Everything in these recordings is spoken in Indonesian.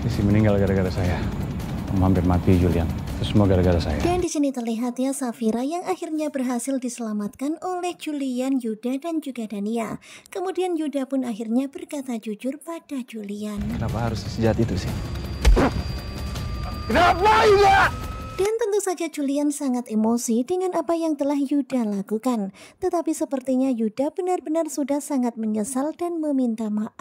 Isi meninggal gara-gara saya. Kamu hampir mati, Julian. Itu semua gara-gara saya. Dan di sini terlihat ya Safira yang akhirnya berhasil diselamatkan oleh Julian, Yuda, dan juga Dania. Kemudian Yuda pun akhirnya berkata jujur pada Julian. Kenapa harus sejahat itu sih? Kenapa ya? Dan tentu saja Julian sangat emosi dengan apa yang telah Yuda lakukan. Tetapi sepertinya Yuda benar-benar sudah sangat menyesal dan meminta maaf.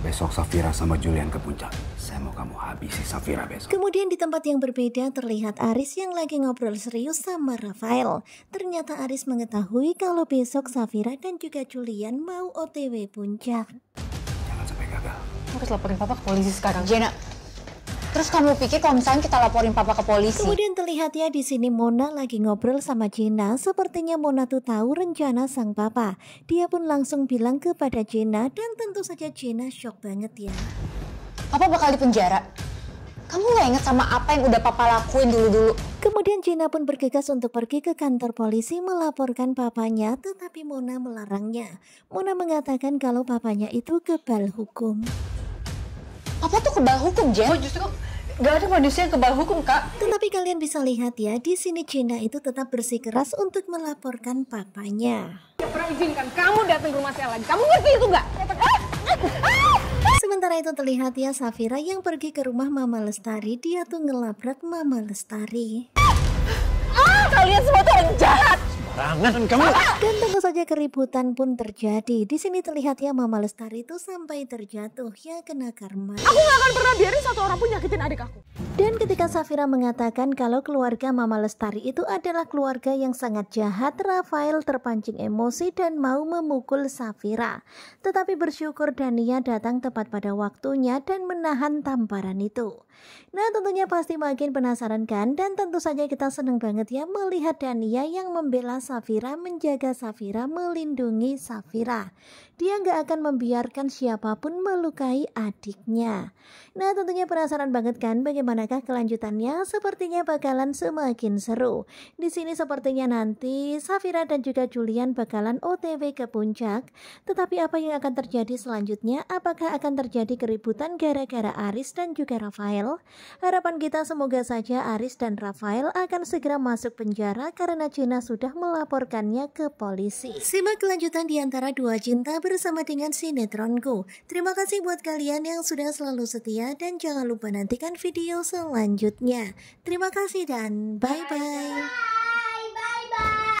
Besok Safira sama Julian ke puncak. Saya mau kamu habisi Safira besok. Kemudian di tempat yang berbeda terlihat Aris yang lagi ngobrol serius sama Rafael. Ternyata Aris mengetahui kalau besok Safira dan juga Julian mau OTW puncak. Jangan sampai gagal. harus laporin papa ke polisi sekarang. Jena, Terus kamu pikir kalau misalnya kita laporin papa ke polisi? Kemudian terlihat ya di sini Mona lagi ngobrol sama Jena. Sepertinya Mona tuh tahu rencana sang papa. Dia pun langsung bilang kepada Jena dan tentu saja Jena shock banget ya. Papa bakal di penjara. Kamu gak inget sama apa yang udah papa lakuin dulu-dulu? Kemudian Gina pun bergegas untuk pergi ke kantor polisi melaporkan papanya tetapi Mona melarangnya. Mona mengatakan kalau papanya itu kebal hukum. Papa tuh kebal hukum, Jen? Oh justru Gak ada manusia yang kebal hukum, Kak. Tetapi kalian bisa lihat ya, di sini Gina itu tetap bersikeras untuk melaporkan papanya. Tidak pernah izinkan kamu datang ke rumah saya lagi. Kamu ngerti itu nggak? Ya, Sementara itu terlihat ya Safira yang pergi ke rumah Mama Lestari, dia tuh ngelabrak Mama Lestari. Ah, kalian semua tuh orang jahat. Sembarangan kamu. Ke Berbagai keributan pun terjadi. Di sini terlihat ya Mama Lestari itu sampai terjatuh ya kena karma. Aku gak akan pernah biarin satu orang pun nyakitin adik aku. Dan ketika Safira mengatakan kalau keluarga Mama Lestari itu adalah keluarga yang sangat jahat, Rafael terpancing emosi dan mau memukul Safira. Tetapi bersyukur Dania datang tepat pada waktunya dan menahan tamparan itu. Nah tentunya pasti makin penasaran kan dan tentu saja kita senang banget ya melihat Dania yang membela Safira menjaga Safira melindungi Safira. Dia nggak akan membiarkan siapapun melukai adiknya. Nah tentunya penasaran banget kan bagaimanakah kelanjutannya? Sepertinya bakalan semakin seru. Di sini sepertinya nanti Safira dan juga Julian bakalan OTW ke puncak. Tetapi apa yang akan terjadi selanjutnya? Apakah akan terjadi keributan gara-gara Aris dan juga Rafael? Harapan kita semoga saja Aris dan Rafael akan segera masuk penjara karena Cina sudah melaporkannya ke polisi. Simak kelanjutan di antara dua cinta bersama dengan Sinetron Go. Terima kasih buat kalian yang sudah selalu setia dan jangan lupa nantikan video selanjutnya. Terima kasih dan bye-bye. Bye-bye.